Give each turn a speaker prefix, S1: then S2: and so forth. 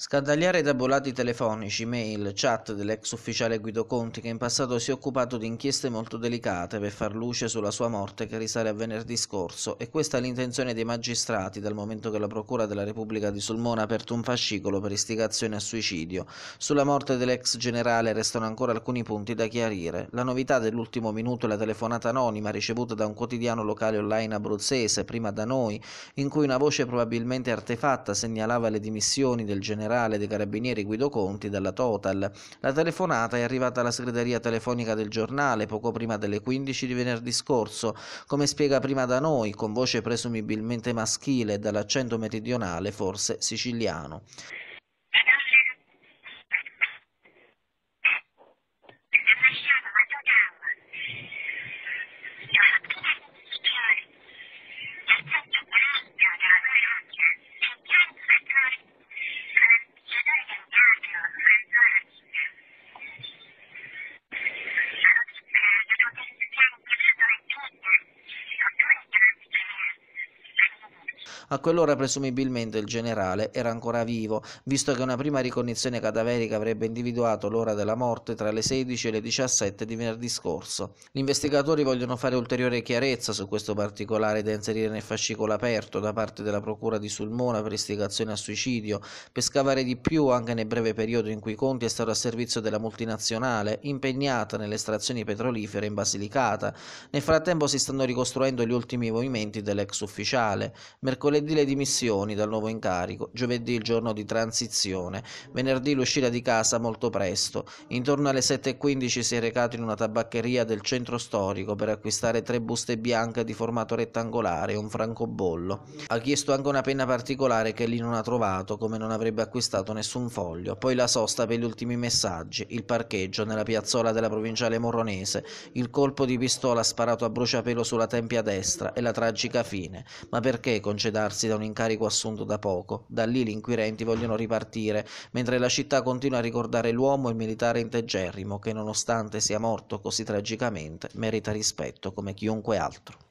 S1: Scandagliare tabulati telefonici, mail, chat dell'ex ufficiale Guido Conti che in passato si è occupato di inchieste molto delicate per far luce sulla sua morte che risale a venerdì scorso e questa è l'intenzione dei magistrati dal momento che la Procura della Repubblica di Sulmona ha aperto un fascicolo per istigazione a suicidio. Sulla morte dell'ex generale restano ancora alcuni punti da chiarire. La novità dell'ultimo minuto è la telefonata anonima ricevuta da un quotidiano locale online abruzzese, prima da noi, in cui una voce probabilmente artefatta segnalava le dimissioni del generale generale dei carabinieri Guido Conti dalla Total. La telefonata è arrivata alla segreteria telefonica del giornale poco prima delle 15 di venerdì scorso, come spiega prima da noi, con voce presumibilmente maschile e dall'accento meridionale forse siciliano. A quell'ora presumibilmente il generale era ancora vivo, visto che una prima ricognizione cadaverica avrebbe individuato l'ora della morte tra le 16 e le 17 di venerdì scorso. Gli investigatori vogliono fare ulteriore chiarezza su questo particolare da inserire nel fascicolo aperto da parte della procura di Sulmona per istigazione a suicidio, per scavare di più anche nel breve periodo in cui Conti è stato a servizio della multinazionale impegnata nelle estrazioni petrolifere in Basilicata. Nel frattempo si stanno ricostruendo gli ultimi movimenti dell'ex ufficiale. Mercoledì Mercoledì le dimissioni dal nuovo incarico, giovedì il giorno di transizione, venerdì l'uscita di casa molto presto. Intorno alle 7.15 si è recato in una tabaccheria del centro storico per acquistare tre buste bianche di formato rettangolare e un francobollo. Ha chiesto anche una penna particolare che lì non ha trovato, come non avrebbe acquistato nessun foglio. Poi la sosta per gli ultimi messaggi, il parcheggio nella piazzola della provinciale Morronese, il colpo di pistola sparato a bruciapelo sulla tempia destra e la tragica fine. Ma perché concedare rialzarsi da un incarico assunto da poco. Da lì gli inquirenti vogliono ripartire, mentre la città continua a ricordare l'uomo e il militare integerrimo che nonostante sia morto così tragicamente merita rispetto come chiunque altro.